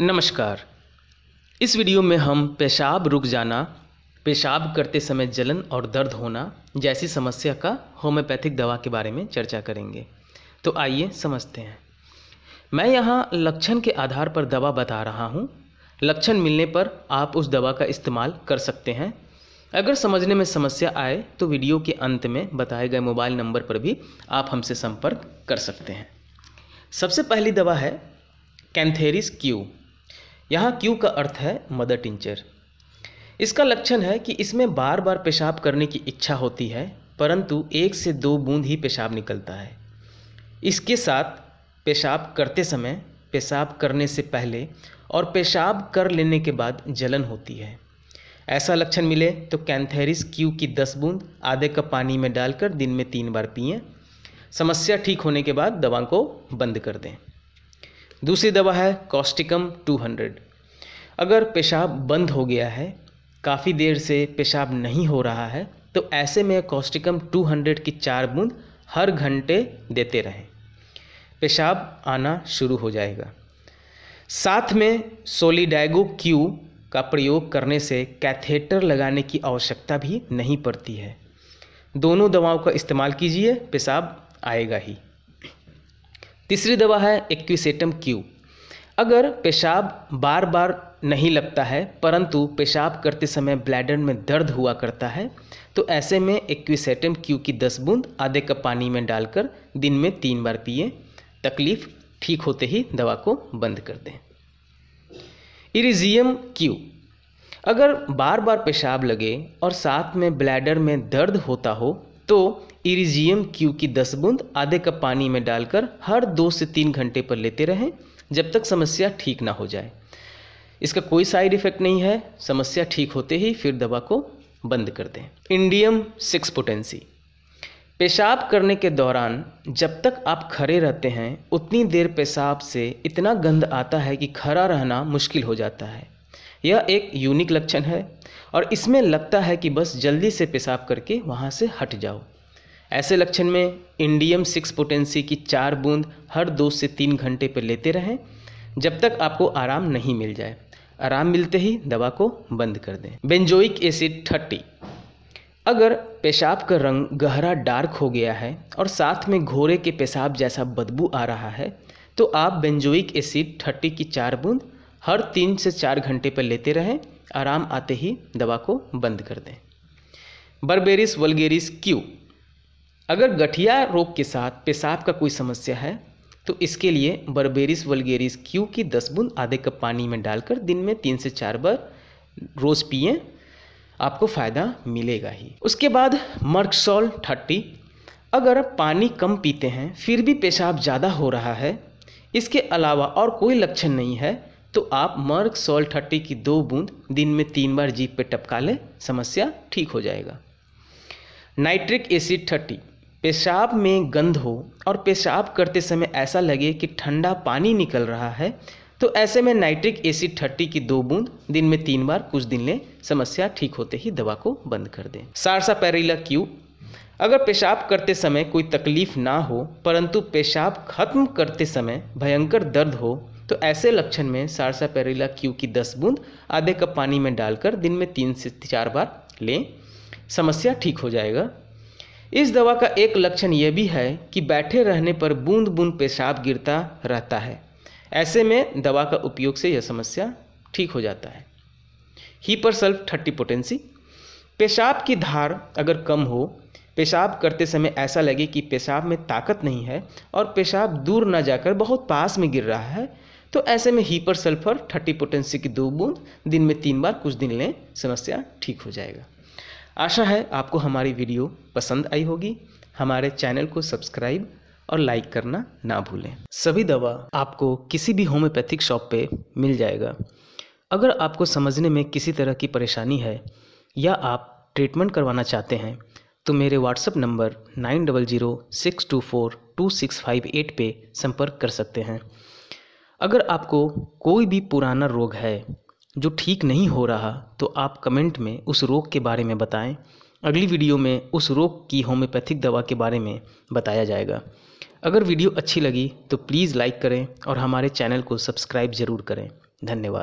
नमस्कार इस वीडियो में हम पेशाब रुक जाना पेशाब करते समय जलन और दर्द होना जैसी समस्या का होम्योपैथिक दवा के बारे में चर्चा करेंगे तो आइए समझते हैं मैं यहाँ लक्षण के आधार पर दवा बता रहा हूँ लक्षण मिलने पर आप उस दवा का इस्तेमाल कर सकते हैं अगर समझने में समस्या आए तो वीडियो के अंत में बताए गए मोबाइल नंबर पर भी आप हमसे संपर्क कर सकते हैं सबसे पहली दवा है कैंथेरिस क्यू यहाँ क्यू का अर्थ है मदर टिंचर इसका लक्षण है कि इसमें बार बार पेशाब करने की इच्छा होती है परंतु एक से दो बूंद ही पेशाब निकलता है इसके साथ पेशाब करते समय पेशाब करने से पहले और पेशाब कर लेने के बाद जलन होती है ऐसा लक्षण मिले तो कैंथेरिस क्यू की दस बूंद आधे कप पानी में डालकर दिन में तीन बार पिए समस्या ठीक होने के बाद दवा को बंद कर दें दूसरी दवा है कॉस्टिकम 200 अगर पेशाब बंद हो गया है काफ़ी देर से पेशाब नहीं हो रहा है तो ऐसे में कॉस्टिकम 200 की चार बूंद हर घंटे देते रहें पेशाब आना शुरू हो जाएगा साथ में सोलिडाइगो क्यू का प्रयोग करने से कैथेटर लगाने की आवश्यकता भी नहीं पड़ती है दोनों दवाओं का इस्तेमाल कीजिए पेशाब आएगा ही तीसरी दवा है एक्विसेटम क्यू अगर पेशाब बार बार नहीं लगता है परंतु पेशाब करते समय ब्लैडर में दर्द हुआ करता है तो ऐसे में एक्विसेटम क्यू की दस बूंद आधे कप पानी में डालकर दिन में तीन बार पिए तकलीफ ठीक होते ही दवा को बंद कर दें इरिजियम क्यू अगर बार बार पेशाब लगे और साथ में ब्लैडर में दर्द होता हो तो इरिजियम क्यू की दस बूंद आधे कप पानी में डालकर हर दो से तीन घंटे पर लेते रहें जब तक समस्या ठीक ना हो जाए इसका कोई साइड इफेक्ट नहीं है समस्या ठीक होते ही फिर दवा को बंद कर दें इंडियम सिक्स पोटेंसी पेशाब करने के दौरान जब तक आप खड़े रहते हैं उतनी देर पेशाब से इतना गंध आता है कि खड़ा रहना मुश्किल हो जाता है यह एक यूनिक लक्षण है और इसमें लगता है कि बस जल्दी से पेशाब करके वहाँ से हट जाओ ऐसे लक्षण में इंडियम सिक्स पोटेंसी की चार बूंद हर दो से तीन घंटे पर लेते रहें जब तक आपको आराम नहीं मिल जाए आराम मिलते ही दवा को बंद कर दें बेंजोइक एसिड थर्टी अगर पेशाब का रंग गहरा डार्क हो गया है और साथ में घोड़े के पेशाब जैसा बदबू आ रहा है तो आप बेंजोइक एसिड थर्टी की चार बूंद हर तीन से चार घंटे पर लेते रहें आराम आते ही दवा को बंद कर दें बर्बेरिस वलगेरिस क्यू अगर गठिया रोग के साथ पेशाब का कोई समस्या है तो इसके लिए बर्बेरिस वलगेरिस क्यू की दस बूंद आधे कप पानी में डालकर दिन में तीन से चार बार रोज पिए आपको फ़ायदा मिलेगा ही उसके बाद मर्कसॉल थर्टी अगर आप पानी कम पीते हैं फिर भी पेशाब ज़्यादा हो रहा है इसके अलावा और कोई लक्षण नहीं है तो आप मर्क सॉल्ट थर्टी की दो बूंद दिन में तीन बार जीप पे टपका लें समस्या ठीक हो जाएगा नाइट्रिक एसिड थर्टी पेशाब में गंध हो और पेशाब करते समय ऐसा लगे कि ठंडा पानी निकल रहा है तो ऐसे में नाइट्रिक एसिड थर्टी की दो बूंद दिन में तीन बार कुछ दिन लें समस्या ठीक होते ही दवा को बंद कर दें सारसा पैरिला क्यू अगर पेशाब करते समय कोई तकलीफ ना हो परंतु पेशाब खत्म करते समय भयंकर दर्द हो तो ऐसे लक्षण में सारसा पैरिला क्यू की दस बूंद आधे कप पानी में डालकर दिन में तीन से चार बार लें समस्या ठीक हो जाएगा इस दवा का एक लक्षण यह भी है कि बैठे रहने पर बूंद बूंद पेशाब गिरता रहता है ऐसे में दवा का उपयोग से यह समस्या ठीक हो जाता है सल्फ थर्टी पोटेंसी पेशाब की धार अगर कम हो पेशाब करते समय ऐसा लगे कि पेशाब में ताकत नहीं है और पेशाब दूर ना जाकर बहुत पास में गिर रहा है तो ऐसे में हीपर सल्फर थर्टी पोटेंसी की दो बूंद दिन में तीन बार कुछ दिन लें समस्या ठीक हो जाएगा आशा है आपको हमारी वीडियो पसंद आई होगी हमारे चैनल को सब्सक्राइब और लाइक करना ना भूलें सभी दवा आपको किसी भी होम्योपैथिक शॉप पे मिल जाएगा अगर आपको समझने में किसी तरह की परेशानी है या आप ट्रीटमेंट करवाना चाहते हैं तो मेरे WhatsApp number nine double zero six two four two six five eight पर संपर्क कर सकते हैं अगर आपको कोई भी पुराना रोग है जो ठीक नहीं हो रहा तो आप कमेंट में उस रोग के बारे में बताएं अगली वीडियो में उस रोग की होम्योपैथिक दवा के बारे में बताया जाएगा अगर वीडियो अच्छी लगी तो प्लीज़ लाइक करें और हमारे चैनल को सब्सक्राइब ज़रूर करें धन्यवाद